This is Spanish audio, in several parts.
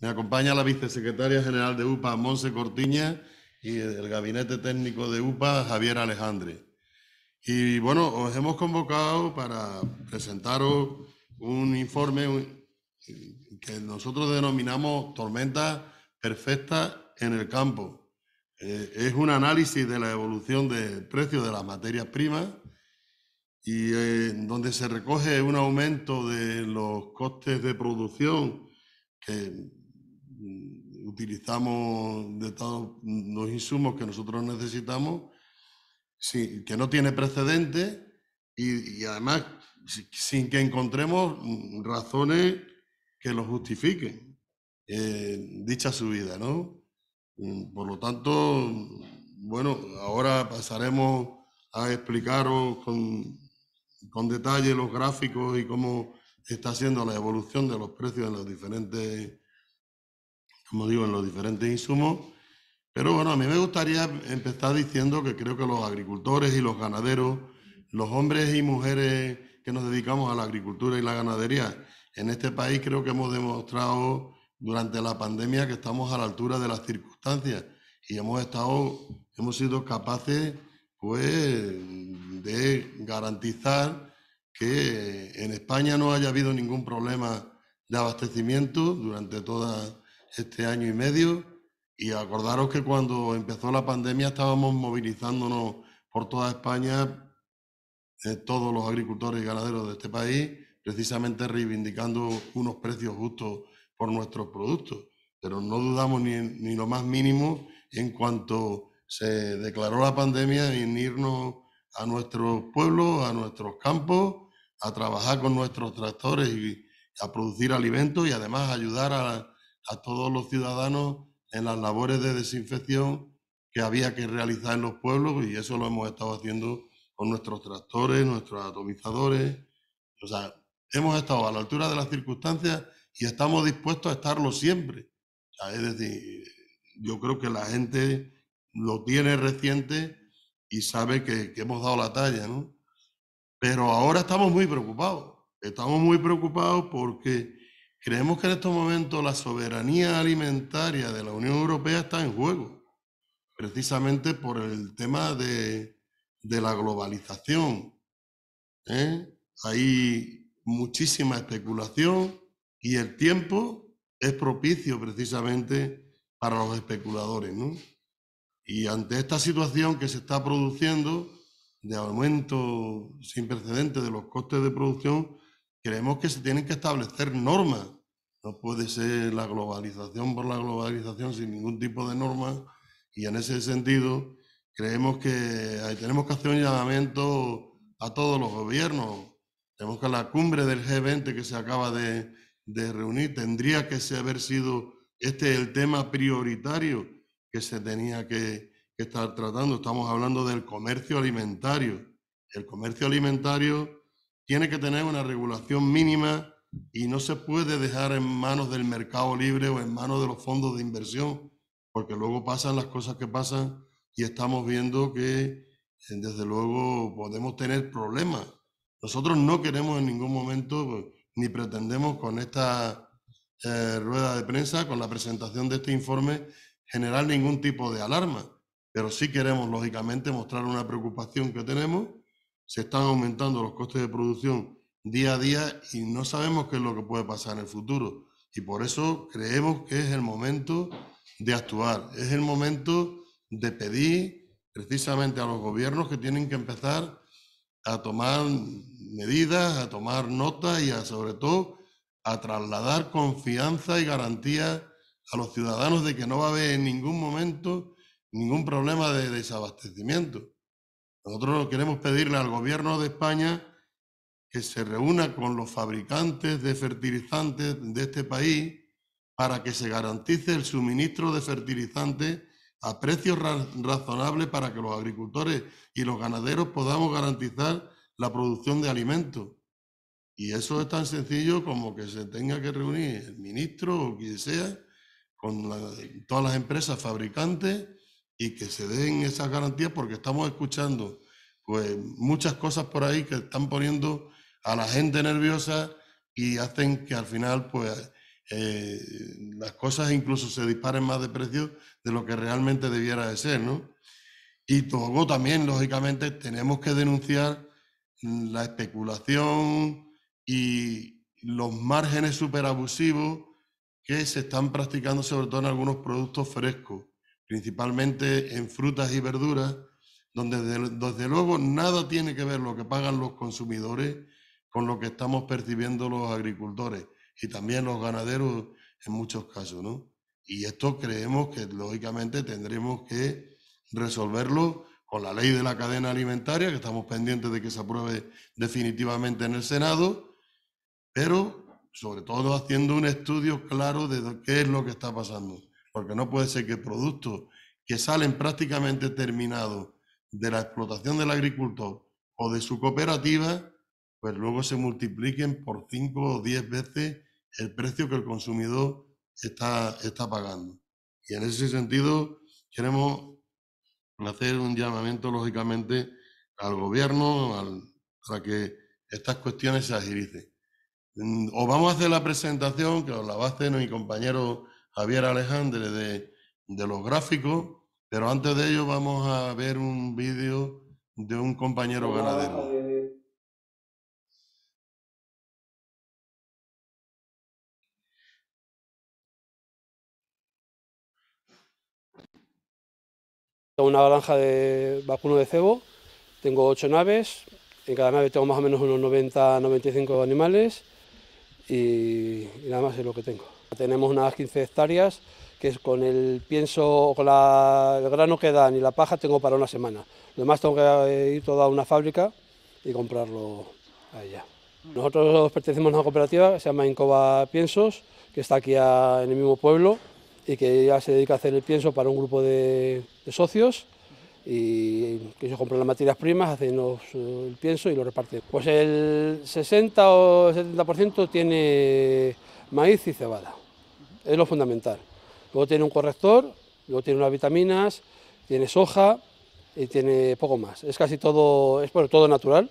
Me acompaña la vicesecretaria general de UPA, Monse Cortiña, y el gabinete técnico de UPA, Javier Alejandre. Y bueno, os hemos convocado para presentaros un informe que nosotros denominamos tormenta perfecta en el campo. Eh, es un análisis de la evolución del precio de las materias primas y eh, donde se recoge un aumento de los costes de producción que mm, utilizamos de todos los insumos que nosotros necesitamos, sí, que no tiene precedente y, además sin que encontremos mm, razones que lo justifiquen, eh, dicha subida, mm, Por lo tanto, bueno, ahora pasaremos a explicaros con con detalle los gráficos y cómo está siendo la evolución de los precios en los diferentes, como digo, en los diferentes insumos. Pero bueno, a mí me gustaría empezar diciendo que creo que los agricultores y los ganaderos, los hombres y mujeres que nos dedicamos a la agricultura y la ganadería, en este país creo que hemos demostrado durante la pandemia que estamos a la altura de las circunstancias y hemos estado, hemos sido capaces pues de garantizar que en España no haya habido ningún problema de abastecimiento durante todo este año y medio. Y acordaros que cuando empezó la pandemia estábamos movilizándonos por toda España, eh, todos los agricultores y ganaderos de este país, precisamente reivindicando unos precios justos por nuestros productos. Pero no dudamos ni, ni lo más mínimo en cuanto se declaró la pandemia en irnos a nuestros pueblos, a nuestros campos, a trabajar con nuestros tractores y a producir alimentos y además ayudar a, a todos los ciudadanos en las labores de desinfección que había que realizar en los pueblos y eso lo hemos estado haciendo con nuestros tractores, nuestros atomizadores. O sea, hemos estado a la altura de las circunstancias y estamos dispuestos a estarlo siempre. es decir, yo creo que la gente lo tiene reciente y sabe que, hemos dado la talla, ¿no? Pero ahora estamos muy preocupados, estamos muy preocupados porque creemos que en estos momentos la soberanía alimentaria de la Unión Europea está en juego, precisamente por el tema de, la globalización. ¿eh? Hay muchísima especulación y el tiempo es propicio precisamente para los especuladores, ¿no? Y ante esta situación que se está produciendo de aumento sin precedentes de los costes de producción, creemos que se tienen que establecer normas. No puede ser la globalización por la globalización sin ningún tipo de norma. Y en ese sentido, creemos que tenemos que hacer un llamamiento a todos los gobiernos. Tenemos que la cumbre del G20 que se acaba de, de reunir tendría que haber sido este el tema prioritario se tenía que, estar tratando. Estamos hablando del comercio alimentario. El comercio alimentario tiene que tener una regulación mínima y no se puede dejar en manos del mercado libre o en manos de los fondos de inversión, porque luego pasan las cosas que pasan y estamos viendo que eh, desde luego podemos tener problemas. Nosotros no queremos en ningún momento pues, ni pretendemos con esta eh, rueda de prensa, con la presentación de este informe, generar ningún tipo de alarma, pero sí queremos, lógicamente, mostrar una preocupación que tenemos. Se están aumentando los costes de producción día a día y no sabemos qué es lo que puede pasar en el futuro. Y por eso creemos que es el momento de actuar, es el momento de pedir precisamente a los gobiernos que tienen que empezar a tomar medidas, a tomar notas y sobre todo a trasladar confianza y garantía a los ciudadanos de que no va a haber en ningún momento ningún problema de desabastecimiento. Nosotros queremos pedirle al gobierno de España que se reúna con los fabricantes de fertilizantes de este país para que se garantice el suministro de fertilizantes a precios razonables para que los agricultores y los ganaderos podamos garantizar la producción de alimentos. Y eso es tan sencillo como que se tenga que reunir el ministro o quien sea con todas las empresas fabricantes y que se den esas garantías porque estamos escuchando pues muchas cosas por ahí que están poniendo a la gente nerviosa y hacen que al final pues eh, las cosas incluso se disparen más de precio de lo que realmente debiera de ser, Y luego también, lógicamente, tenemos que denunciar la especulación y los márgenes superabusivos que se están practicando sobre todo en algunos productos frescos, principalmente en frutas y verduras, donde desde, luego nada tiene que ver lo que pagan los consumidores con lo que estamos percibiendo los agricultores y también los ganaderos en muchos casos, ¿no? Y esto creemos que lógicamente tendremos que resolverlo con la ley de la cadena alimentaria, que estamos pendientes de que se apruebe definitivamente en el Senado, pero sobre todo haciendo un estudio claro de qué es lo que está pasando, porque no puede ser que productos que salen prácticamente terminados de la explotación del agricultor o de su cooperativa, pues luego se multipliquen por cinco o diez veces el precio que el consumidor está, está pagando. Y en ese sentido queremos hacer un llamamiento, lógicamente, al gobierno al, para que estas cuestiones se agilicen. Mm, os vamos a hacer la presentación que os la va a hacer mi compañero Javier Alejandre de, los gráficos, pero antes de ello vamos a ver un vídeo de un compañero ganadero. Tengo Una granja de vacuno de cebo, tengo ocho naves, en cada nave tengo más o menos unos 90-95 animales y, nada más es lo que tengo. Tenemos unas 15 hectáreas que es con el pienso con el grano que dan y la paja tengo para una semana. Lo demás tengo que eh, ir toda a una fábrica y comprarlo allá... Nosotros pertenecemos a una cooperativa que se llama Incova Piensos, que está aquí en el mismo pueblo y que ya se dedica a hacer el pienso para un grupo de socios y que ellos compran las materias primas, hacen eh, el pienso y lo reparten. Pues el 60 o 70% tiene maíz y cebada, es lo fundamental. Luego tiene un corrector, luego tiene unas vitaminas, tiene soja y tiene poco más. Es casi todo, es todo natural.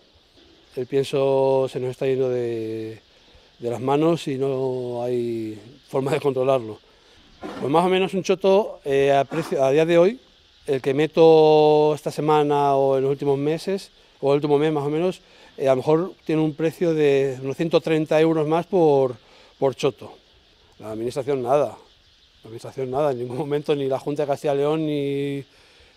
El pienso se nos está yendo de, las manos y no hay forma de controlarlo. Pues más o menos un choto eh, a, a día de hoy el que meto esta semana o en los últimos meses, o el último mes más o menos, eh, a lo mejor tiene un precio de unos 130 euros más por, choto. La administración nada, la administración nada, en ningún momento ni la Junta de Castilla y León ni,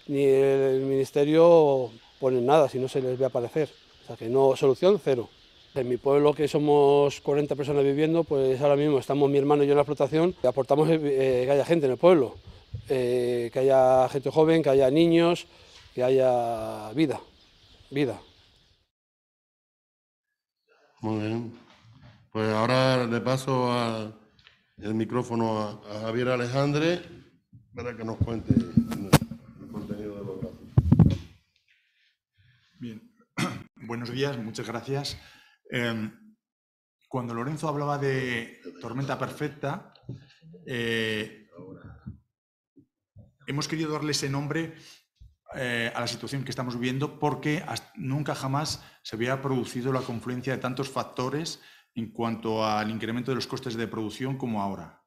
el Ministerio ponen nada, si no se les ve aparecer. O sea que no, solución cero. En mi pueblo, que somos 40 personas viviendo, pues ahora mismo estamos mi hermano y yo en la explotación, y aportamos eh, que haya gente en el pueblo. Eh, que haya gente joven, que haya niños, que haya vida, vida. Muy bien. Pues ahora le paso el micrófono a, Javier Alejandre para que nos cuente el contenido de los datos. Bien, buenos días, muchas gracias. Em, cuando Lorenzo hablaba de tormenta perfecta, eh, hemos querido darle ese nombre eh, a la situación que estamos viviendo porque nunca jamás se había producido la confluencia de tantos factores en cuanto al incremento de los costes de producción como ahora.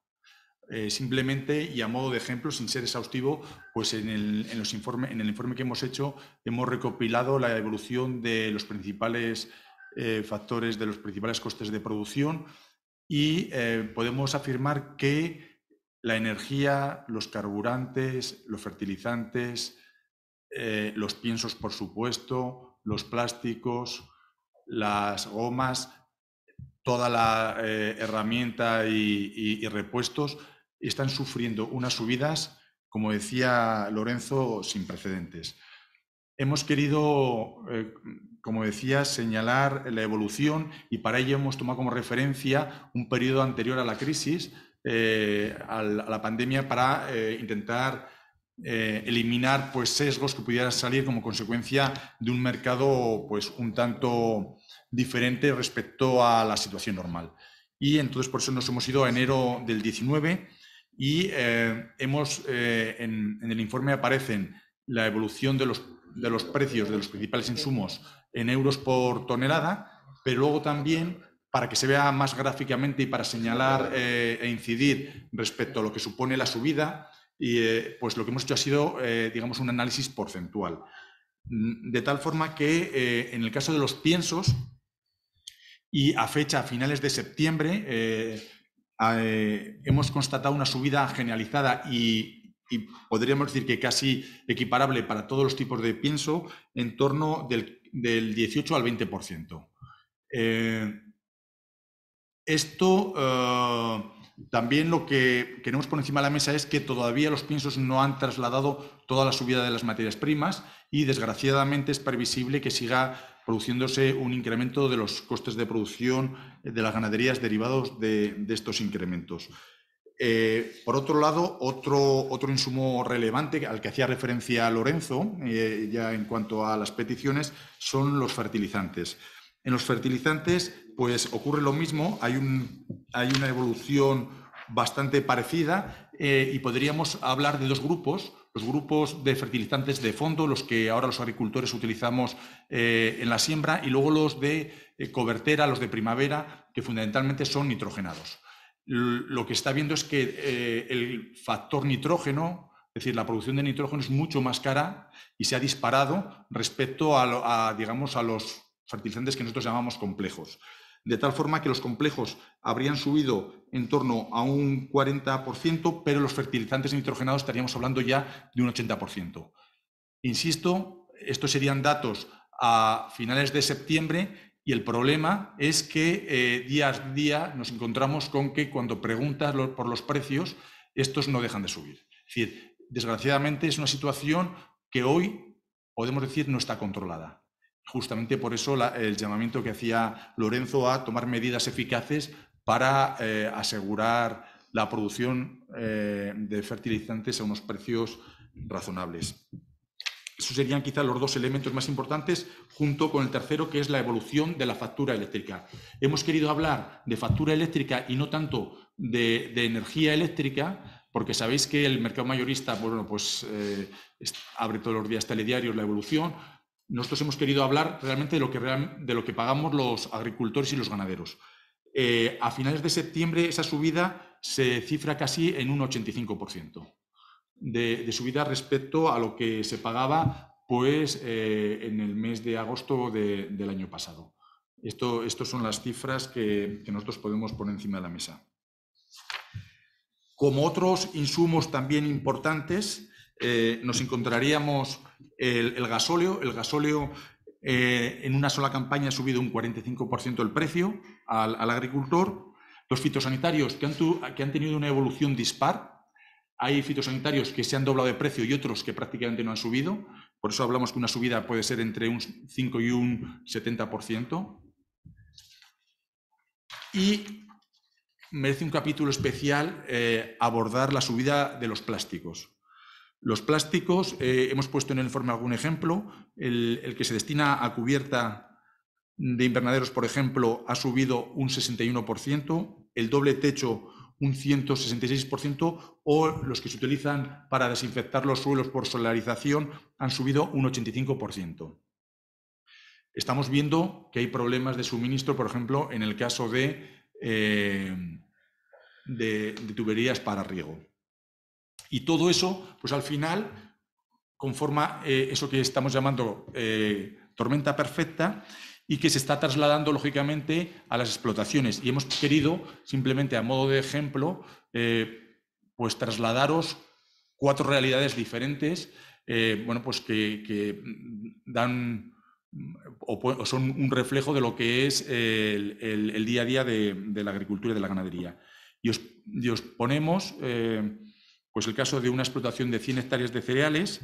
Eh, simplemente y a modo de ejemplo, sin ser exhaustivo, pues en el, los informe, en el informe que hemos hecho hemos recopilado la evolución de los principales eh, factores, de los principales costes de producción y podemos afirmar que la energía, los carburantes, los fertilizantes, eh, los piensos, por supuesto, los plásticos, las gomas, toda la eh, herramienta y, repuestos están sufriendo unas subidas, como decía Lorenzo, sin precedentes. Hemos querido, eh, como decía, señalar la evolución y para ello hemos tomado como referencia un periodo anterior a la crisis, eh, a, la, pandemia para eh, intentar eh, eliminar pues, sesgos que pudieran salir como consecuencia de un mercado pues, un tanto diferente respecto a la situación normal. Y entonces por eso nos hemos ido a enero del 19 y hemos, en, en, el informe aparecen la evolución de los, de los precios de los principales insumos en euros por tonelada, pero luego también para que se vea más gráficamente y para señalar eh, e incidir respecto a lo que supone la subida, y eh, pues lo que hemos hecho ha sido, eh, digamos, un análisis porcentual. Mm, de tal forma que en el caso de los piensos, y a fecha a finales de septiembre, hemos constatado una subida generalizada y, podríamos decir que casi equiparable para todos los tipos de pienso, en torno del 18 al 20%. Esto eh, también lo que queremos poner encima de la mesa es que todavía los piensos no han trasladado toda la subida de las materias primas y desgraciadamente es previsible que siga produciéndose un incremento de los costes de producción de las ganaderías derivados de, estos incrementos. Eh, por otro lado, otro, insumo relevante al que hacía referencia Lorenzo, eh, ya en cuanto a las peticiones, son los fertilizantes. En los fertilizantes, pues ocurre lo mismo, hay, una evolución bastante parecida eh, y podríamos hablar de dos grupos, los grupos de fertilizantes de fondo, los que ahora los agricultores utilizamos eh, en la siembra, y luego los de eh, cobertera, los de primavera, que fundamentalmente son nitrogenados. lo que está viendo es que el factor nitrógeno, es decir, la producción de nitrógeno es mucho más cara y se ha disparado respecto a digamos, a los fertilizantes que nosotros llamamos complejos. De tal forma que los complejos habrían subido en torno a un 40%, pero los fertilizantes nitrogenados estaríamos hablando ya de un 80%. Insisto, estos serían datos a finales de septiembre y el problema es que eh, día a día nos encontramos con que cuando preguntas por los precios, estos no dejan de subir. Es decir, desgraciadamente es una situación que hoy podemos decir no está controlada. Justamente por eso el llamamiento que hacía Lorenzo a tomar medidas eficaces para eh, asegurar la producción eh, de fertilizantes a unos precios razonables. Esos serían quizá los dos elementos más importantes, junto con el tercero, que es la evolución de la factura eléctrica. Hemos querido hablar de factura eléctrica y no tanto de, energía eléctrica, porque sabéis que el mercado mayorista, bueno, pues eh, abre todos los días telediarios la evolución, nosotros hemos querido hablar realmente de lo que, de lo que pagamos los agricultores y los ganaderos. Eh, a finales de septiembre esa subida se cifra casi en un 85% de, subida respecto a lo que se pagaba pues, eh, en el mes de agosto del año pasado. Esto, estas son las cifras que nosotros podemos poner encima de la mesa. Como otros insumos también importantes, eh, nos encontraríamos el, gasóleo. El gasóleo eh, en una sola campaña ha subido un 45% el precio al, agricultor. Los fitosanitarios que han, tenido una evolución dispar, hay fitosanitarios que se han doblado de precio y otros que prácticamente no han subido. Por eso hablamos que una subida puede ser entre un 5 y un 70%. Y merece un capítulo especial eh, abordar la subida de los plásticos. Los plásticos, eh, hemos puesto en el informe algún ejemplo, el, que se destina a cubierta de invernaderos, por ejemplo, ha subido un 61%, el doble techo un 166% o los que se utilizan para desinfectar los suelos por solarización han subido un 85%. Estamos viendo que hay problemas de suministro, por ejemplo, en el caso de eh, tuberías para riego. Y todo eso, pues al final, conforma eh, eso que estamos llamando eh, tormenta perfecta y que se está trasladando lógicamente a las explotaciones. Y hemos querido, simplemente a modo de ejemplo, eh, pues trasladaros cuatro realidades diferentes, bueno, pues que, dan o, son un reflejo de lo que es el, día a día de, la agricultura y de la ganadería. Y os, ponemos pues el caso de una explotación de 100 hectáreas de cereales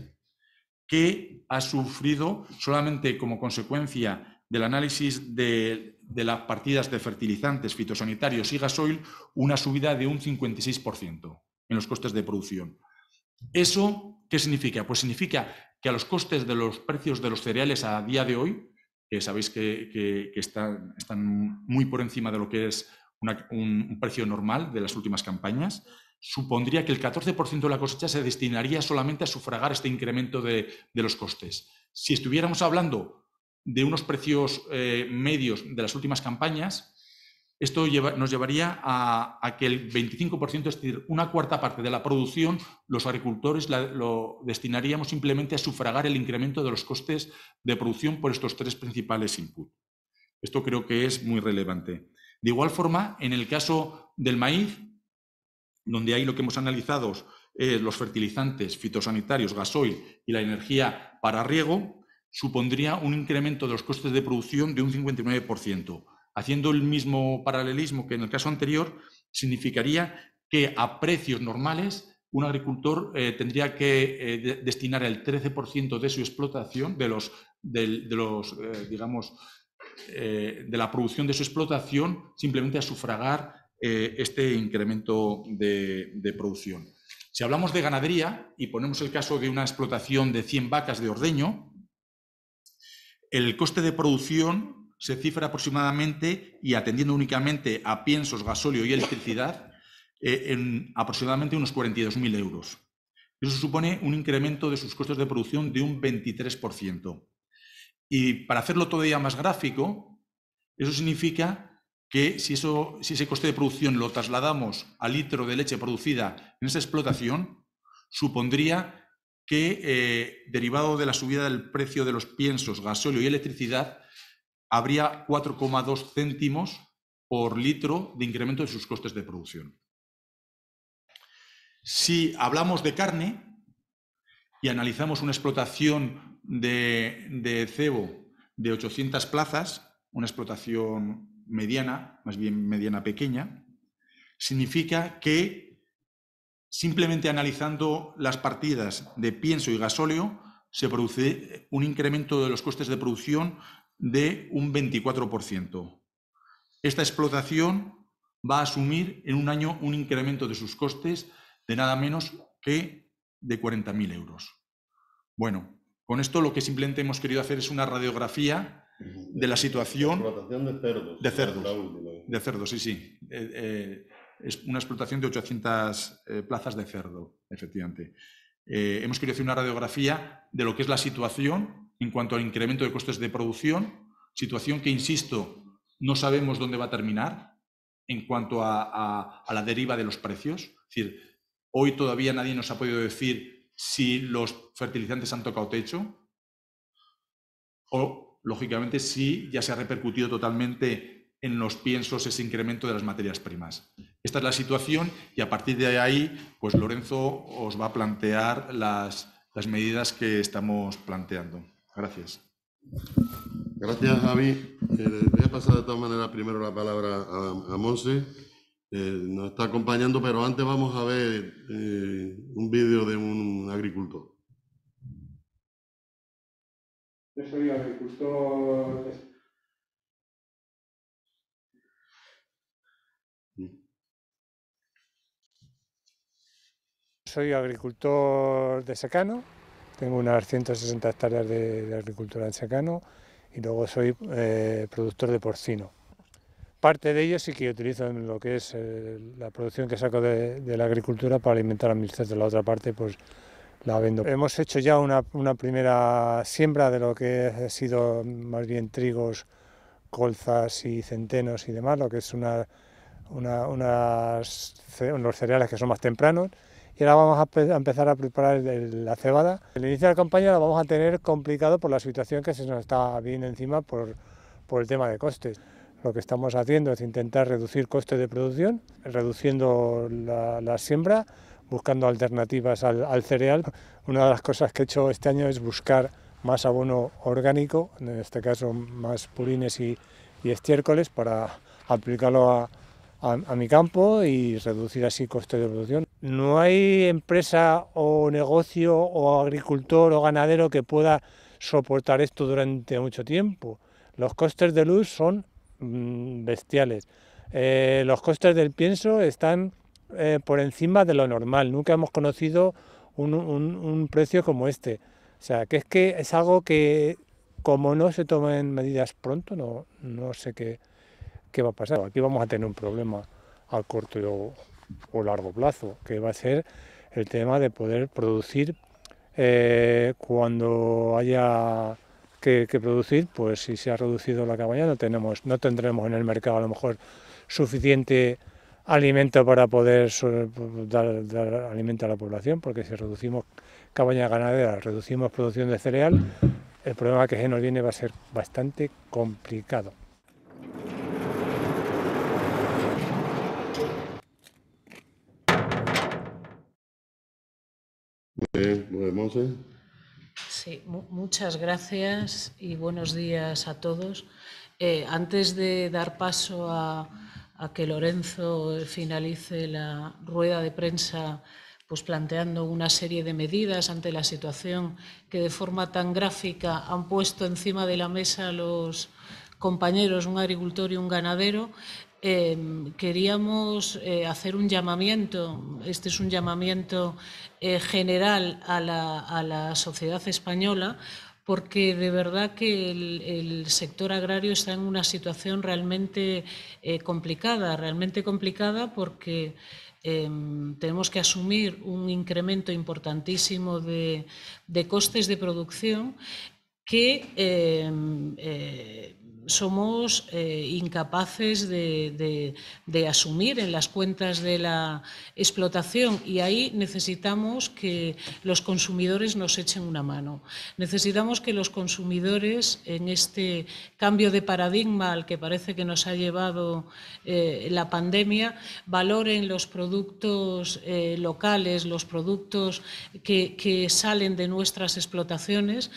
que ha sufrido solamente como consecuencia del análisis de, las partidas de fertilizantes fitosanitarios y gasoil una subida de un 56% en los costes de producción. ¿Eso qué significa? Pues significa que a los costes de los precios de los cereales a día de hoy, que sabéis que, están, muy por encima de lo que es un precio normal de las últimas campañas, supondría que el 14% de la cosecha se destinaría solamente a sufragar este incremento de, los costes. Si estuviéramos hablando de unos precios eh, medios de las últimas campañas, esto nos llevaría a, que el 25%, es decir, una cuarta parte de la producción, los agricultores lo destinaríamos simplemente a sufragar el incremento de los costes de producción por estos tres principales inputs. Esto creo que es muy relevante. De igual forma, en el caso del maíz, donde ahí lo que hemos analizado es los fertilizantes fitosanitarios, gasoil y la energía para riego, supondría un incremento de los costes de producción de un 59%. Haciendo el mismo paralelismo que en el caso anterior, significaría que a precios normales un agricultor eh, tendría que eh, destinar el 13% de su explotación, de los, los eh, digamos, de la producción de su explotación, simplemente a sufragar eh, este incremento de, producción. Si hablamos de ganadería y ponemos el caso de una explotación de 100 vacas de ordeño, el coste de producción se cifra aproximadamente, y atendiendo únicamente a piensos, gasóleo y electricidad, eh, en aproximadamente unos 42.000 euros. Eso supone un incremento de sus costes de producción de un 23%. Y para hacerlo todavía más gráfico, eso significa que si, si ese coste de producción lo trasladamos al litro de leche producida en esa explotación, supondría que, eh, derivado de la subida del precio de los piensos, gasóleo y electricidad, habría 4,2 céntimos por litro de incremento de sus costes de producción. Si hablamos de carne y analizamos una explotación de, de cebo de 800 plazas, una explotación mediana, más bien mediana pequeña, significa que simplemente analizando las partidas de pienso y gasóleo se produce un incremento de los costes de producción de un 24%. Esta explotación va a asumir en un año un incremento de sus costes de nada menos que de 40.000 euros. Bueno, con esto lo que simplemente hemos querido hacer es una radiografía de la situación... Explotación de cerdos. De cerdos, de cerdos sí, sí. Eh, eh, es una explotación de 800 eh, plazas de cerdo, efectivamente. hemos querido hacer una radiografía de lo que es la situación en cuanto al incremento de costes de producción, situación que, insisto, no sabemos dónde va a terminar en cuanto a, la deriva de los precios. Es decir, hoy todavía nadie nos ha podido decir si los fertilizantes han tocado techo o lógicamente sí ya se ha repercutido totalmente en los piensos ese incremento de las materias primas. Esta es la situación y a partir de ahí, pues Lorenzo os va a plantear las, medidas que estamos planteando. Gracias. Gracias, Javi. Eh, voy a pasar de todas maneras primero la palabra a, Monse. nos está acompañando, pero antes vamos a ver eh, un vídeo de un agricultor. Yo soy agricultor. de secano, tengo unas 160 hectáreas de, agricultura en secano y luego soy eh, productor de porcino. Parte de ello sí que utilizo en lo que es eh, la producción que saco de, de, la agricultura para alimentar a mis cerdos. La otra parte, pues Hemos hecho ya una, primera siembra de lo que ha sido más bien trigos, colzas y centenos y demás, lo que es una, unas, unos cereales que son más tempranos. Y ahora vamos a, empezar a preparar la cebada. El inicio de la campaña la vamos a tener complicado por la situación que se nos está viendo encima por, el tema de costes. Lo que estamos haciendo es intentar reducir costes de producción, reduciendo la, la siembra buscando alternativas al, cereal. Una de las cosas que he hecho este año es buscar más abono orgánico, en este caso más purines y, estiércoles, para aplicarlo a, mi campo y reducir así costes de producción. No hay empresa o negocio o agricultor o ganadero que pueda soportar esto durante mucho tiempo. Los costes de luz son mm, bestiales. Eh, los costes del pienso están eh, por encima de lo normal. Nunca hemos conocido un, precio como este. O sea, que es que es algo que como no se tomen medidas pronto, no, sé qué, va a pasar. Aquí vamos a tener un problema a corto o, largo plazo, que va a ser el tema de poder producir eh, cuando haya que, que, producir, pues si se ha reducido la cabaña no, tenemos, no tendremos en el mercado a lo mejor suficiente alimento para poder dar, alimento a la población, porque si reducimos cabaña ganadera, reducimos producción de cereal, el problema que se nos viene va a ser bastante complicado. Eh, sí, muchas gracias y buenos días a todos. Eh, antes de dar paso a, a que Lorenzo finalice la rueda de prensa pues planteando una serie de medidas ante la situación que de forma tan gráfica han puesto encima de la mesa los compañeros, un agricultor y un ganadero, em, queríamos eh, hacer un llamamiento, este es un llamamiento eh, general a la sociedad española, porque de verdad que el, sector agrario está en una situación realmente eh, complicada, realmente complicada porque em, tenemos que asumir un incremento importantísimo de, costes de producción que em, eh, somos eh, incapaces de, asumir en las cuentas de la explotación y ahí necesitamos que los consumidores nos echen una mano. Necesitamos que los consumidores en este cambio de paradigma al que parece que nos ha llevado eh, la pandemia valoren los productos eh, locales, los productos que salen de nuestras explotaciones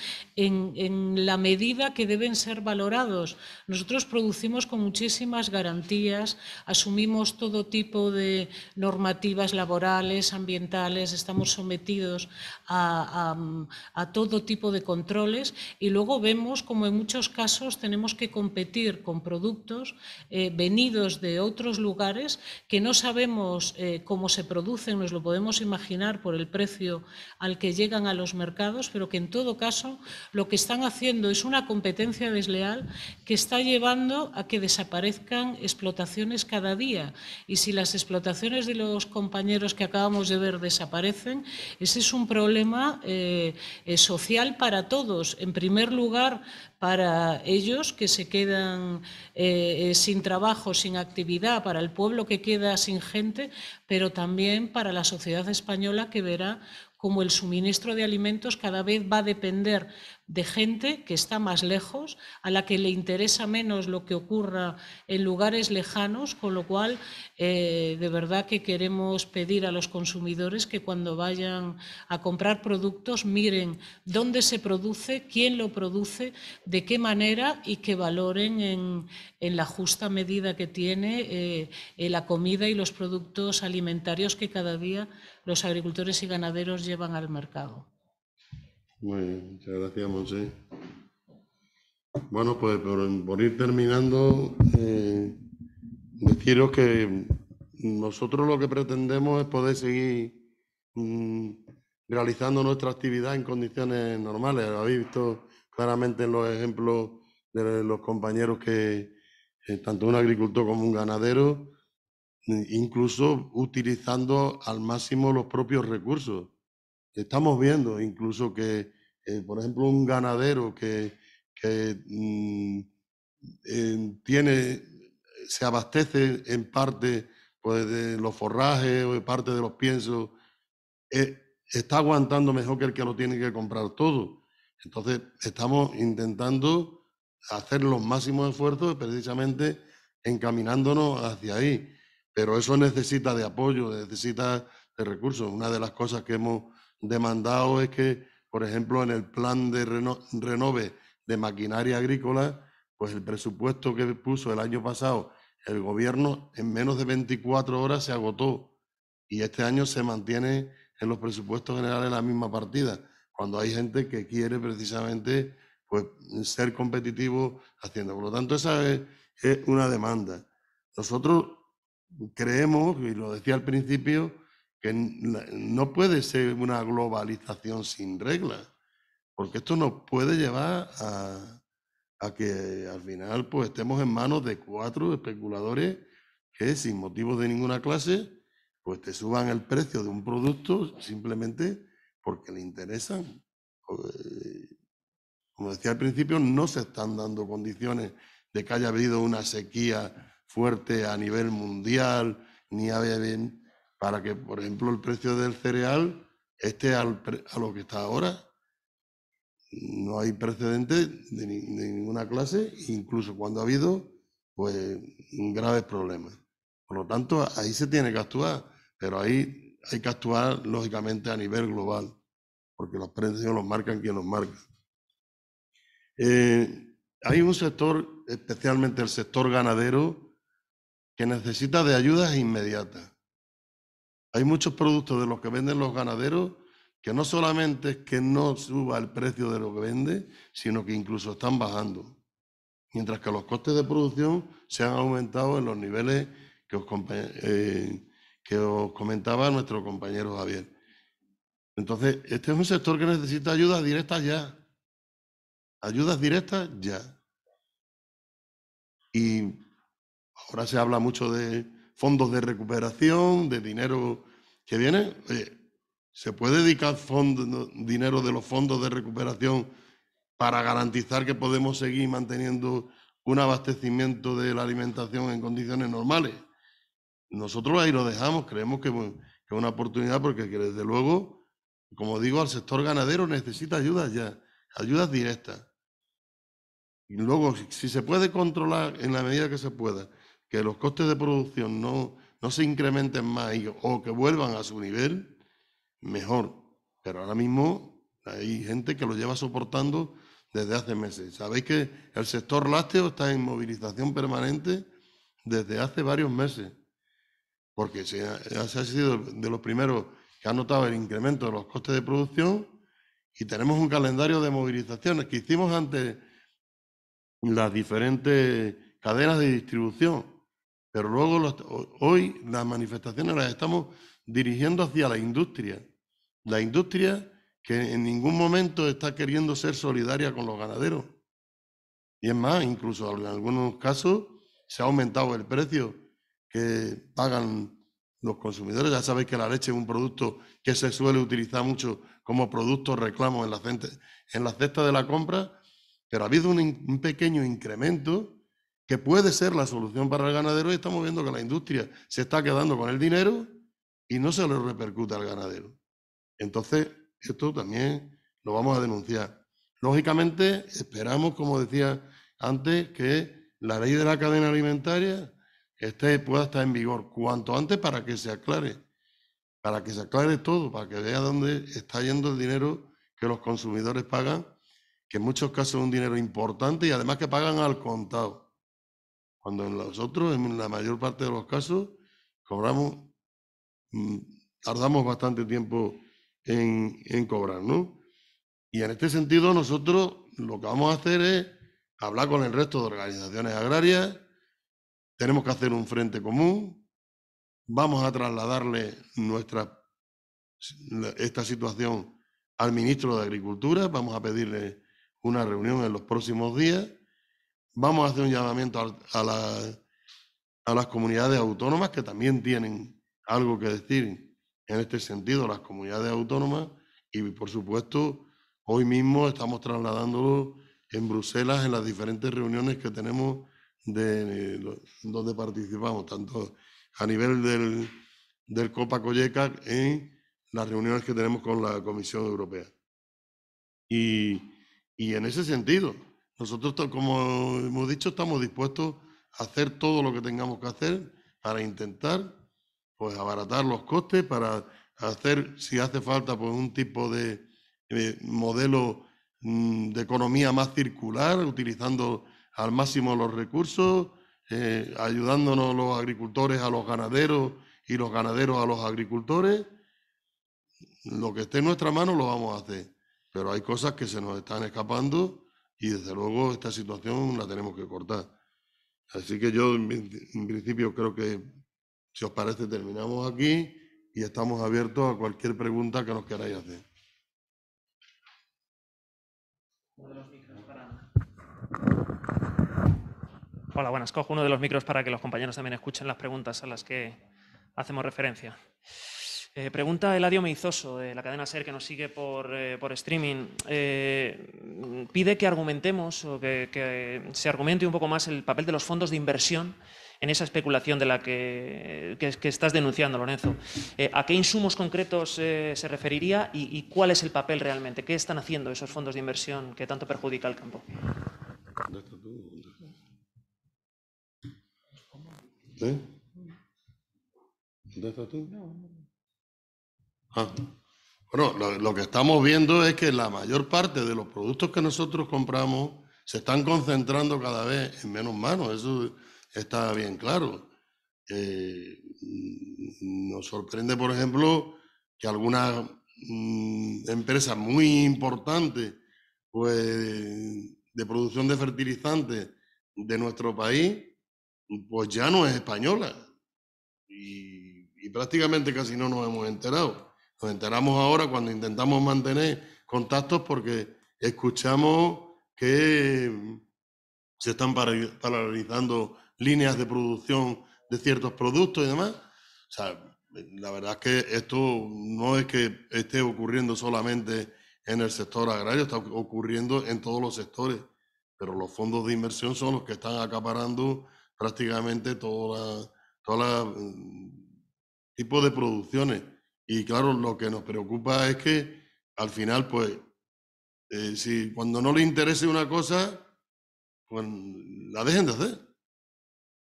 en, la medida que deben ser valorados. Nosotros producimos con muchísimas garantías, asumimos todo tipo de normativas laborales, ambientales, estamos sometidos a, todo tipo de controles y luego vemos como en muchos casos tenemos que competir con productos eh, venidos de otros lugares que no sabemos eh, cómo se producen, nos lo podemos imaginar por el precio al que llegan a los mercados, pero que en todo caso lo que están haciendo es una competencia desleal que está llevando a que desaparezcan explotaciones cada día. Y si las explotaciones de los compañeros que acabamos de ver desaparecen, ese es un problema eh, eh, social para todos. En primer lugar, para ellos que se quedan eh, sin trabajo, sin actividad, para el pueblo que queda sin gente, pero también para la sociedad española que verá como el suministro de alimentos cada vez va a depender de gente que está más lejos, a la que le interesa menos lo que ocurra en lugares lejanos, con lo cual eh, de verdad que queremos pedir a los consumidores que cuando vayan a comprar productos miren dónde se produce, quién lo produce, de qué manera y que valoren en, la justa medida que tiene eh, eh, la comida y los productos alimentarios que cada día los agricultores y ganaderos llevan al mercado. Muy bien, muchas gracias, Monse. Bueno, pues por, ir terminando, eh, deciros que nosotros lo que pretendemos es poder seguir mm, realizando nuestra actividad en condiciones normales. Lo habéis visto claramente en los ejemplos de los compañeros que, eh, tanto un agricultor como un ganadero, incluso utilizando al máximo los propios recursos. Estamos viendo incluso que, eh, por ejemplo, un ganadero que, mm, tiene, se abastece en parte pues, de los forrajes o de parte de los piensos, eh, está aguantando mejor que el que lo tiene que comprar todo. Entonces, estamos intentando hacer los máximos esfuerzos precisamente encaminándonos hacia ahí pero eso necesita de apoyo, necesita de recursos. Una de las cosas que hemos demandado es que, por ejemplo, en el plan de renove de maquinaria agrícola, pues el presupuesto que puso el año pasado el gobierno en menos de 24 horas se agotó y este año se mantiene en los presupuestos generales la misma partida, cuando hay gente que quiere precisamente pues, ser competitivo haciendo. Por lo tanto, esa es una demanda. Nosotros creemos, y lo decía al principio, que no puede ser una globalización sin reglas, porque esto nos puede llevar a, que al final pues, estemos en manos de cuatro especuladores que sin motivos de ninguna clase pues te suban el precio de un producto simplemente porque le interesan. Eh, como decía al principio, no se están dando condiciones de que haya habido una sequía fuerte a nivel mundial, ni había bien, para que, por ejemplo, el precio del cereal esté a lo que está ahora. No hay precedentes... de, ninguna clase, incluso cuando ha habido pues, graves problemas. Por lo tanto, ahí se tiene que actuar, pero ahí hay que actuar lógicamente a nivel global, porque los precios los marcan quien los marca. Eh, hay un sector, especialmente el sector ganadero, que necesita de ayudas inmediatas. Hay muchos productos de los que venden los ganaderos que no solamente es que no suba el precio de lo que vende, sino que incluso están bajando, mientras que los costes de producción se han aumentado en los niveles que os, eh, que os comentaba nuestro compañero Javier. Entonces, este es un sector que necesita ayudas directas ya. Ayudas directas ya. Y Ahora se habla mucho de fondos de recuperación, de dinero que viene. ¿se puede dedicar dinero de los fondos de recuperación para garantizar que podemos seguir manteniendo un abastecimiento de la alimentación en condiciones normales? Nosotros ahí lo dejamos, creemos que, es una oportunidad porque desde luego, como digo, al sector ganadero necesita ayudas ya, ayudas directas. Y luego, si se puede controlar en la medida que se pueda que los costes de producción no, se incrementen más o que vuelvan a su nivel, mejor. Pero ahora mismo hay gente que lo lleva soportando desde hace meses. Sabéis que el sector lácteo está en movilización permanente desde hace varios meses, porque se ha, sido de los primeros que han notado el incremento de los costes de producción y tenemos un calendario de movilizaciones que hicimos ante las diferentes cadenas de distribución pero luego hoy las manifestaciones las estamos dirigiendo hacia la industria. La industria que en ningún momento está queriendo ser solidaria con los ganaderos. Y es más, incluso en algunos casos se ha aumentado el precio que pagan los consumidores. Ya sabéis que la leche es un producto que se suele utilizar mucho como producto reclamo en la, cesta, de la compra, pero ha habido un pequeño incremento que puede ser la solución para el ganadero y estamos viendo que la industria se está quedando con el dinero y no se le repercute al ganadero. Entonces, esto también lo vamos a denunciar. Lógicamente, esperamos, como decía antes, que la ley de la cadena alimentaria pueda estar en vigor cuanto antes para que se aclare, para que se aclare todo, para que vea dónde está yendo el dinero que los consumidores pagan, que en muchos casos es un dinero importante y además que pagan al contado. Cuando nosotros, en la mayor parte de los casos, cobramos, mm, tardamos bastante tiempo en, cobrar, Y en este sentido, nosotros lo que vamos a hacer es hablar con el resto de organizaciones agrarias, tenemos que hacer un frente común, vamos a trasladarle nuestra, esta situación al ministro de Agricultura, vamos a pedirle una reunión en los próximos días Vamos a hacer un llamamiento a, a las comunidades autónomas que también tienen algo que decir en este sentido, las comunidades autónomas y por supuesto hoy mismo estamos trasladándolo en Bruselas en las diferentes reuniones que tenemos de, donde participamos, tanto a nivel del, Copa Colleca en las reuniones que tenemos con la Comisión Europea. Y, y en ese sentido, nosotros, como hemos dicho, estamos dispuestos a hacer todo lo que tengamos que hacer para intentar pues, abaratar los costes, para hacer, si hace falta, pues, un tipo de, eh, modelo mm, de economía más circular, utilizando al máximo los recursos, eh, ayudándonos los agricultores a los ganaderos y los ganaderos a los agricultores. Lo que esté en nuestra mano lo vamos a hacer, pero hay cosas que se nos están escapando y desde luego esta situación la tenemos que cortar. Así que yo en principio creo que, si os parece, terminamos aquí y estamos abiertos a cualquier pregunta que nos queráis hacer. Hola, buenas. Cojo uno de los micros para que los compañeros también escuchen las preguntas a las que hacemos referencia. Eh, pregunta Eladio Meizoso, de la cadena SER, que nos sigue por, eh, streaming. Eh, pide que argumentemos o que, se argumente un poco más el papel de los fondos de inversión en esa especulación de la que, estás denunciando, Lorenzo. ¿A qué insumos concretos se referiría y, cuál es el papel realmente? ¿Qué están haciendo esos fondos de inversión que tanto perjudica al campo? tú? no. Ah. Bueno, lo, que estamos viendo es que la mayor parte de los productos que nosotros compramos se están concentrando cada vez en menos manos, eso está bien claro. Eh, nos sorprende, por ejemplo, que alguna mm, empresa muy importante pues, de producción de fertilizantes de nuestro país, pues ya no es española. y prácticamente casi no nos hemos enterado. Nos enteramos ahora cuando intentamos mantener contactos porque escuchamos que mm, se están paralizando líneas de producción de ciertos productos y demás. O sea, la verdad es que esto no es que esté ocurriendo solamente en el sector agrario, está ocurriendo en todos los sectores, pero los fondos de inversión son los que están acaparando prácticamente todos los mm, tipos de producciones. Y claro, lo que nos preocupa es que al final, pues, eh, si cuando no le interese una cosa, pues la dejen de hacer.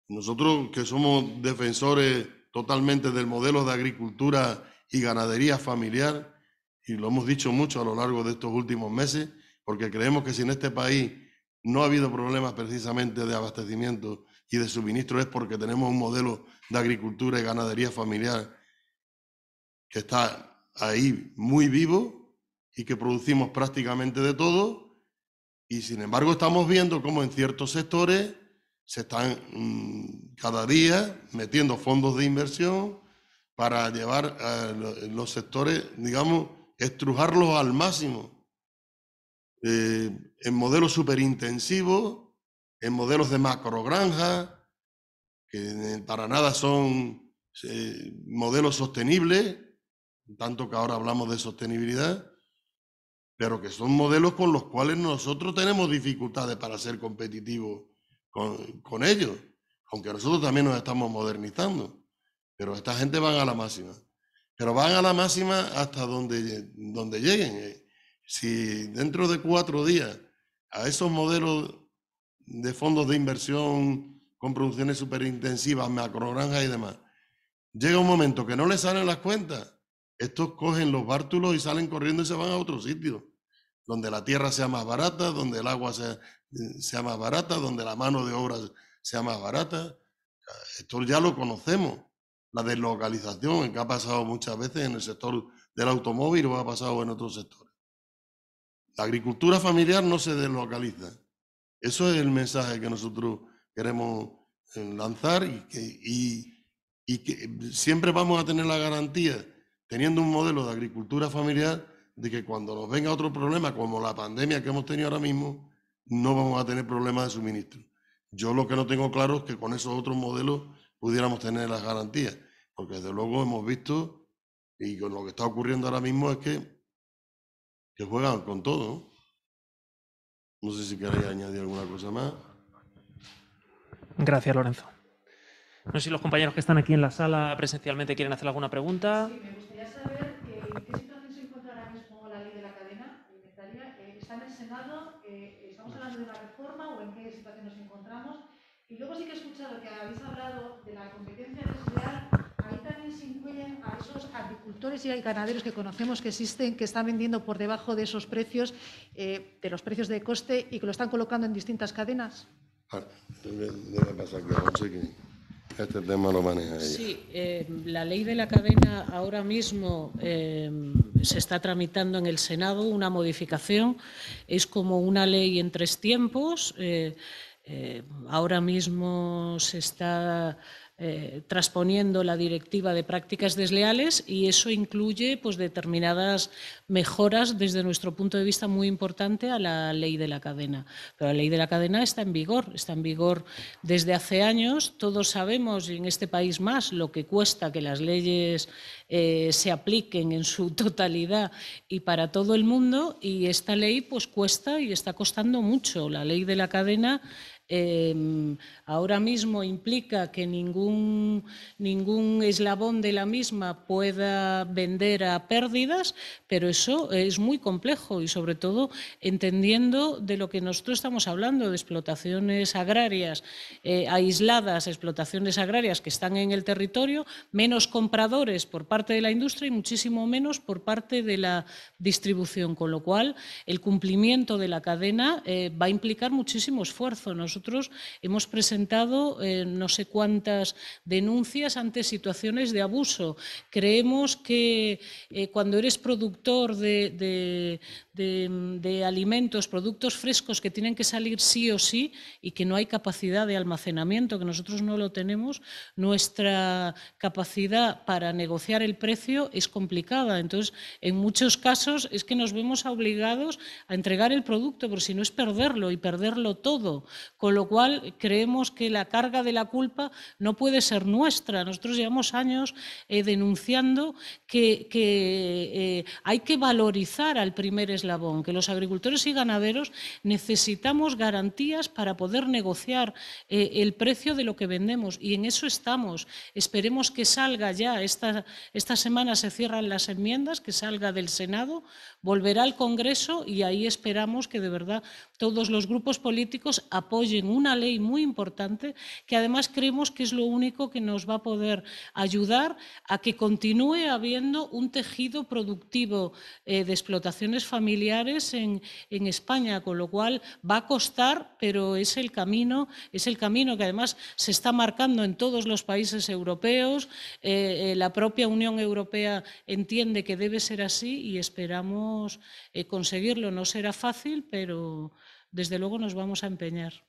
Nosotros que somos defensores totalmente del modelo de agricultura y ganadería familiar, y lo hemos dicho mucho a lo largo de estos últimos meses, porque creemos que si en este país no ha habido problemas precisamente de abastecimiento y de suministro es porque tenemos un modelo de agricultura y ganadería familiar que está ahí muy vivo y que producimos prácticamente de todo, y sin embargo estamos viendo cómo en ciertos sectores se están mm, cada día metiendo fondos de inversión para llevar a los sectores, digamos, estrujarlos al máximo, eh, en modelos superintensivos, en modelos de macrogranja, que para nada son eh, modelos sostenibles, tanto que ahora hablamos de sostenibilidad, pero que son modelos con los cuales nosotros tenemos dificultades para ser competitivos con, ellos, aunque nosotros también nos estamos modernizando, pero esta gente van a la máxima, pero van a la máxima hasta donde, donde lleguen. Eh, si dentro de cuatro días a esos modelos de fondos de inversión con producciones superintensivas, macrogranjas y demás, llega un momento que no les salen las cuentas, estos cogen los bártulos y salen corriendo y se van a otro sitio, donde la tierra sea más barata, donde el agua eh, sea, más barata, donde la mano de obra sea más barata. Esto ya lo conocemos, la deslocalización, que ha pasado muchas veces en el sector del automóvil o ha pasado en otros sectores. La agricultura familiar no se deslocaliza. Eso es el mensaje que nosotros queremos eh, lanzar y y que siempre vamos a tener la garantía teniendo un modelo de agricultura familiar de que cuando nos venga otro problema como la pandemia que hemos tenido ahora mismo, no vamos a tener problemas de suministro. Yo lo que no tengo claro es que con esos otros modelos pudiéramos tener las garantías, porque desde luego hemos visto, y con lo que está ocurriendo ahora mismo es que, juegan con todo. No sé si queréis añadir alguna cosa más. Gracias, Lorenzo. No sé si los compañeros que están aquí en la sala presencialmente quieren hacer alguna pregunta saber en qué situación se encuentra ahora mismo la ley de la cadena alimentaria. Eh, eh, ¿Está en el Senado? Eh, ¿Estamos hablando de una reforma o en qué situación nos encontramos? Y luego sí que he escuchado que habéis hablado de la competencia desleal. Ahí también se incluyen a esos agricultores y ganaderos que conocemos que existen, que están vendiendo por debajo de esos precios, de los precios de coste, y que lo están colocando en distintas cadenas. Este sí, eh, la ley de la cadena ahora mismo eh, se está tramitando en el Senado una modificación. Es como una ley en tres tiempos. Eh, ahora mismo se está eh, transponiendo la directiva de prácticas desleales y eso incluye pues, determinadas mejoras desde nuestro punto de vista muy importante a la ley de la cadena. Pero la ley de la cadena está en vigor, está en vigor desde hace años. Todos sabemos en este país más lo que cuesta que las leyes eh, se apliquen en su totalidad y para todo el mundo y esta ley pues cuesta y está costando mucho. La ley de la cadena Em, ahora mismo implica que ningún, ningún eslabón de la misma pueda vender a pérdidas, pero eso es muy complejo y sobre todo entendiendo de lo que nosotros estamos hablando, de explotaciones agrarias eh, aisladas, explotaciones agrarias que están en el territorio, menos compradores por parte de la industria y muchísimo menos por parte de la distribución, con lo cual el cumplimiento de la cadena eh, va a implicar muchísimo esfuerzo. Nosotros nosotros hemos presentado eh, no sé cuántas denuncias ante situaciones de abuso. Creemos que eh, cuando eres productor de, alimentos, productos frescos que tienen que salir sí o sí y que no hay capacidad de almacenamiento, que nosotros no lo tenemos, nuestra capacidad para negociar el precio es complicada. Entonces, en muchos casos es que nos vemos obligados a entregar el producto, porque si no es perderlo y perderlo todo. Con con lo cual, creemos que la carga de la culpa no puede ser nuestra. Nosotros llevamos años eh, denunciando que, eh, hay que valorizar al primer eslabón, que los agricultores y ganaderos necesitamos garantías para poder negociar eh, el precio de lo que vendemos. Y en eso estamos. Esperemos que salga ya. Esta, esta semana se cierran las enmiendas, que salga del Senado, volverá al Congreso y ahí esperamos que de verdad todos los grupos políticos apoyen en una ley muy importante que además creemos que es lo único que nos va a poder ayudar a que continúe habiendo un tejido productivo eh, de explotaciones familiares en, España, con lo cual va a costar, pero es el camino, es el camino que además se está marcando en todos los países europeos. Eh, eh, la propia Unión Europea entiende que debe ser así y esperamos conseguirlo. No será fácil, pero desde luego nos vamos a empeñar.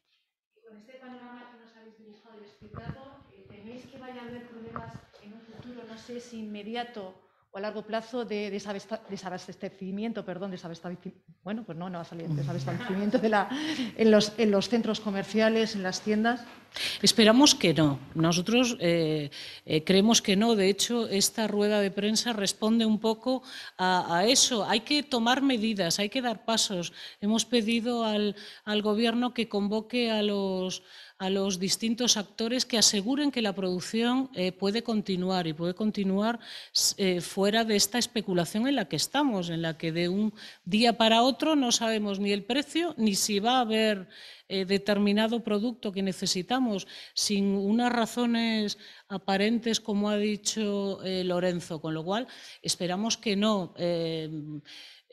Eh, ¿Tenéis que vaya a haber problemas en un futuro, no sé si inmediato o a largo plazo, de desabastecimiento, perdón, desabastecimiento, bueno, pues no, no va a salir desabastecimiento de la, en, los, centros comerciales, en las tiendas? Esperamos que no. Nosotros eh, eh, creemos que no. De hecho, esta rueda de prensa responde un poco a, eso. Hay que tomar medidas, hay que dar pasos. Hemos pedido al Gobierno que convoque a los a los distintos actores que aseguren que la producción eh, puede continuar y puede continuar eh, fuera de esta especulación en la que estamos, en la que de un día para otro no sabemos ni el precio ni si va a haber eh, determinado producto que necesitamos sin unas razones aparentes, como ha dicho Lorenzo, con lo cual esperamos que no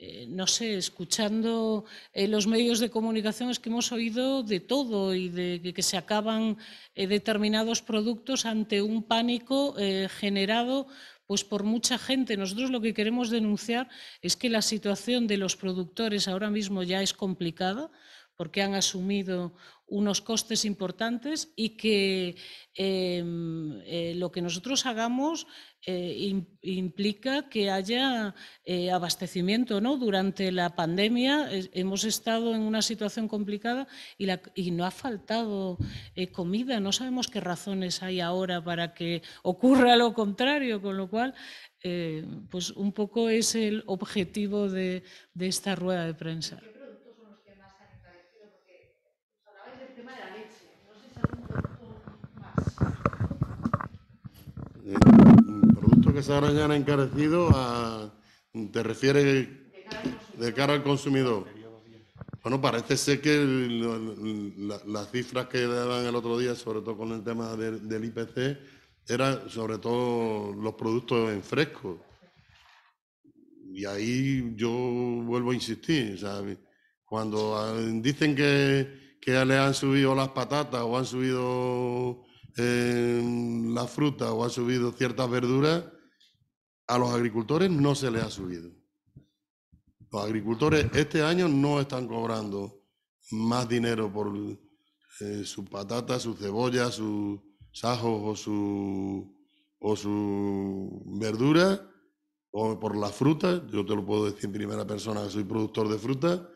eh, no sé, escuchando eh, los medios de comunicación es que hemos oído de todo y de, que se acaban eh, determinados productos ante un pánico generado pues por mucha gente. Nosotros lo que queremos denunciar es que la situación de los productores ahora mismo ya es complicada porque han asumido unos costes importantes y que em, eh, lo que nosotros hagamos eh, implica que haya eh, abastecimiento. Durante la pandemia hemos estado en una situación complicada y, no ha faltado comida. No sabemos qué razones hay ahora para que ocurra lo contrario, con lo cual, pues un poco es el objetivo de esta rueda de prensa. que se han encarecido, te refiere de cara al consumidor. Bueno, parece ser que las cifras que daban el otro día, sobre todo con el tema del IPC, eran sobre todo los productos en fresco. Y ahí yo vuelvo a insistir. Cuando dicen que, que le han subido las patatas o han subido eh, las frutas o han subido ciertas verduras, a los agricultores no se les ha subido. Los agricultores este año no están cobrando más dinero por eh, sus patatas, sus cebollas, sus sajos o su, o verdura o por las fruta. Yo te lo puedo decir en primera persona soy productor de fruta.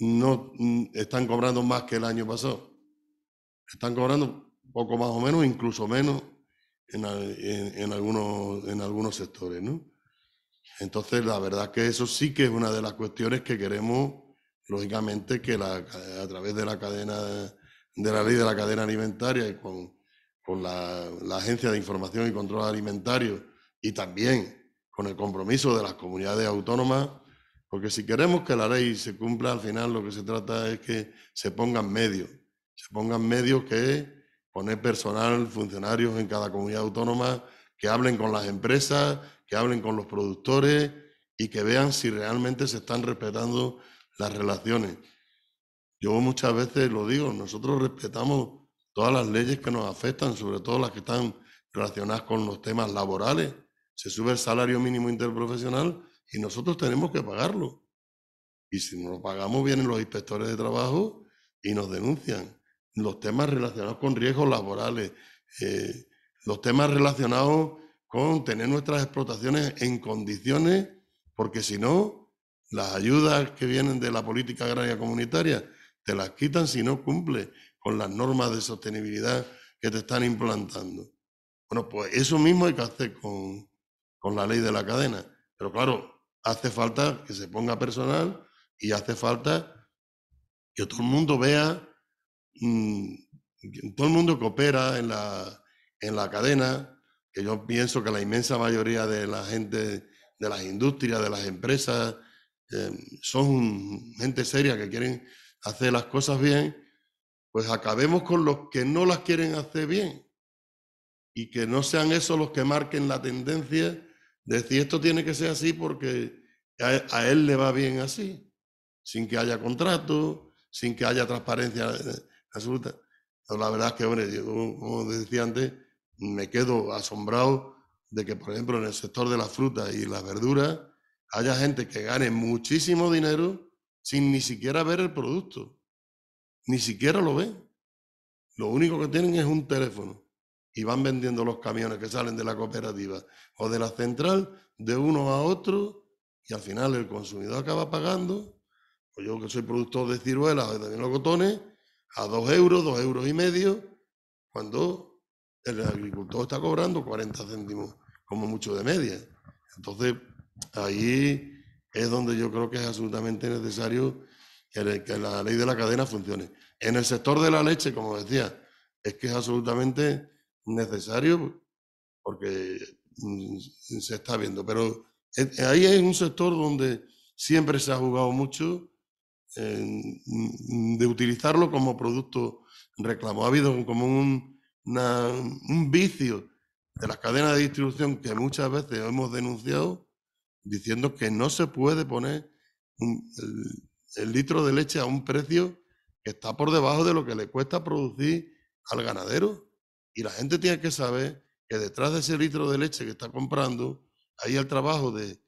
No mm, están cobrando más que el año pasado. Están cobrando poco más o menos, incluso menos en, algunos, en algunos sectores, ¿no? Entonces, la verdad que eso sí que es una de las cuestiones que queremos, lógicamente, que la, a través de la cadena, de la ley de la cadena alimentaria y con, con la, la Agencia de Información y Control Alimentario y también con el compromiso de las comunidades autónomas, porque si queremos que la ley se cumpla, al final lo que se trata es que se pongan medios, se pongan medios que poner personal, funcionarios en cada comunidad autónoma que hablen con las empresas, que hablen con los productores y que vean si realmente se están respetando las relaciones. Yo muchas veces lo digo, nosotros respetamos todas las leyes que nos afectan, sobre todo las que están relacionadas con los temas laborales. Se sube el salario mínimo interprofesional y nosotros tenemos que pagarlo. Y si no lo pagamos, vienen los inspectores de trabajo y nos denuncian los temas relacionados con riesgos laborales, eh, los temas relacionados con tener nuestras explotaciones en condiciones, porque si no, las ayudas que vienen de la política agraria comunitaria te las quitan si no cumple con las normas de sostenibilidad que te están implantando. Bueno, pues eso mismo hay que hacer con, con la ley de la cadena. Pero claro, hace falta que se ponga personal y hace falta que todo el mundo vea Mm, todo el mundo coopera en la, en la cadena, que yo pienso que la inmensa mayoría de la gente, de las industrias, de las empresas, eh, son gente seria que quieren hacer las cosas bien, pues acabemos con los que no las quieren hacer bien y que no sean esos los que marquen la tendencia de decir esto tiene que ser así porque a, a él le va bien así, sin que haya contrato, sin que haya transparencia eh, la verdad es que, hombre, como decía antes, me quedo asombrado de que, por ejemplo, en el sector de las frutas y las verduras, haya gente que gane muchísimo dinero sin ni siquiera ver el producto. Ni siquiera lo ve. Lo único que tienen es un teléfono y van vendiendo los camiones que salen de la cooperativa o de la central de uno a otro y al final el consumidor acaba pagando. Pues yo que soy productor de ciruelas o de cotones, a 2 euros, 2 euros y medio, cuando el agricultor está cobrando 40 céntimos como mucho de media. Entonces, ahí es donde yo creo que es absolutamente necesario que, que la ley de la cadena funcione. En el sector de la leche, como decía, es que es absolutamente necesario porque mm, se está viendo. Pero eh, ahí es un sector donde siempre se ha jugado mucho de utilizarlo como producto reclamo. Ha habido como un, un vicio de las cadenas de distribución que muchas veces hemos denunciado diciendo que no se puede poner el litro de leche a un precio que está por debajo de lo que le cuesta producir al ganadero. Y la gente tiene que saber que detrás de ese litro de leche que está comprando hay el trabajo de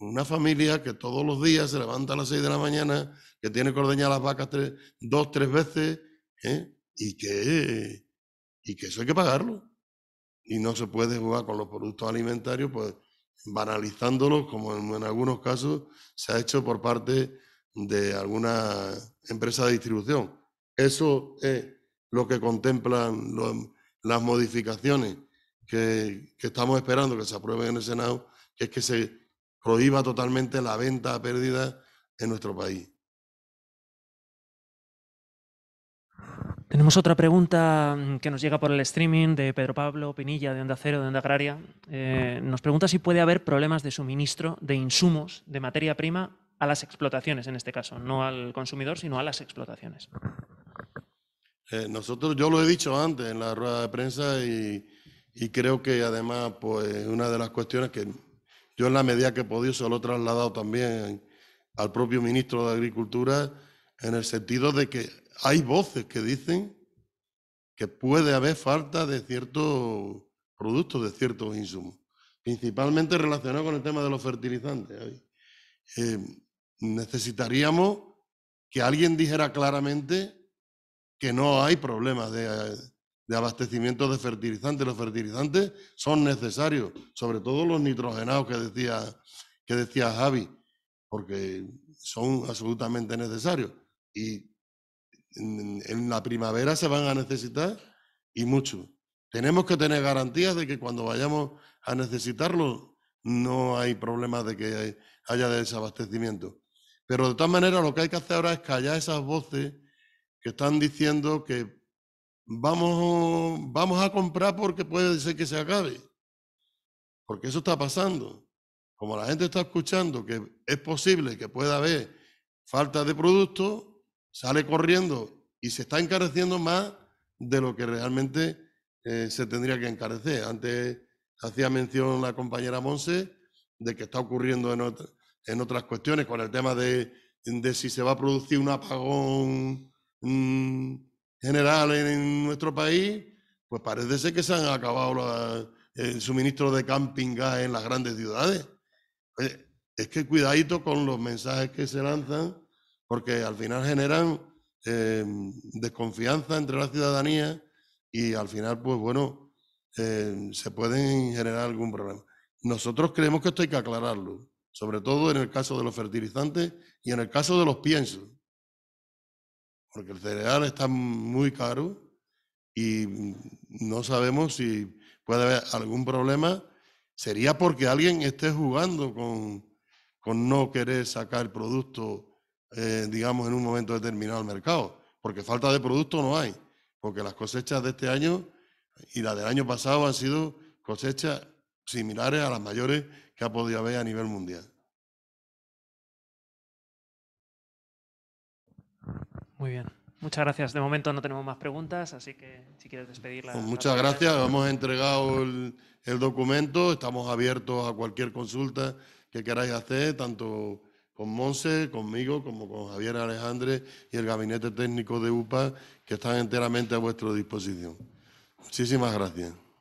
una familia que todos los días se levanta a las 6 de la mañana, que tiene que ordeñar las vacas tres, dos, tres veces, ¿eh? y, que, y que eso hay que pagarlo. Y no se puede jugar con los productos alimentarios, pues banalizándolos, como en, algunos casos se ha hecho por parte de alguna empresa de distribución. Eso es lo que contemplan las modificaciones que, que estamos esperando que se aprueben en el Senado, que es que se prohíba totalmente la venta a pérdida en nuestro país. Tenemos otra pregunta mm, que nos llega por el streaming de Pedro Pablo Pinilla, de Onda Cero, de Onda Agraria. Eh, nos pregunta si puede haber problemas de suministro de insumos, de materia prima, a las explotaciones en este caso, no al consumidor, sino a las explotaciones. Eh, yo lo he dicho antes en la rueda de prensa y, y creo que además pues, una de las cuestiones que yo en la medida que he podido se lo he trasladado también al propio ministro de Agricultura en el sentido de que hay voces que dicen que puede haber falta de ciertos productos, de ciertos insumos, principalmente relacionado con el tema de los fertilizantes. Eh, necesitaríamos que alguien dijera claramente que no hay problemas de, eh, de abastecimiento de fertilizantes. Los fertilizantes son necesarios, sobre todo los nitrogenados que decía, que decía Javi, porque son absolutamente necesarios. Y en, la primavera se van a necesitar y mucho. Tenemos que tener garantías de que cuando vayamos a necesitarlo no hay problema de que haya desabastecimiento. Pero de todas maneras lo que hay que hacer ahora es callar esas voces que están diciendo que vamos, vamos a comprar porque puede ser que se acabe. Porque eso está pasando. Como la gente está escuchando que es posible que pueda haber falta de producto, sale corriendo y se está encareciendo más de lo que realmente eh, se tendría que encarecer. Antes hacía mención la compañera Monse de que está ocurriendo en, en otras cuestiones con el tema de, si se va a producir un apagón mm, general en nuestro país, pues parece ser que se han acabado los el suministro de camping gas en las grandes ciudades. es que cuidadito con los mensajes que se lanzan, porque al final generan em, desconfianza entre la ciudadanía y al final, pues bueno, em, se pueden generar algún problema. Nosotros creemos que esto hay que aclararlo, sobre todo en el caso de los fertilizantes y en el caso de los piensos porque el cereal está muy caro y no sabemos si puede haber algún problema. Sería porque alguien esté jugando con, no querer sacar el producto, eh, digamos, en un momento determinado al mercado, porque falta de producto no hay, porque las cosechas de este año y las del año pasado han sido cosechas similares a las mayores que ha podido haber a nivel mundial. Muy bien. Muchas gracias. De momento no tenemos más preguntas, así que si quieres despedirla. Pues muchas gracias. Hemos entregado el, documento. Estamos abiertos a cualquier consulta que queráis hacer, tanto con Monse, conmigo, como con Javier Alejandre y el gabinete técnico de UPA, que están enteramente a vuestra disposición. Muchísimas gracias.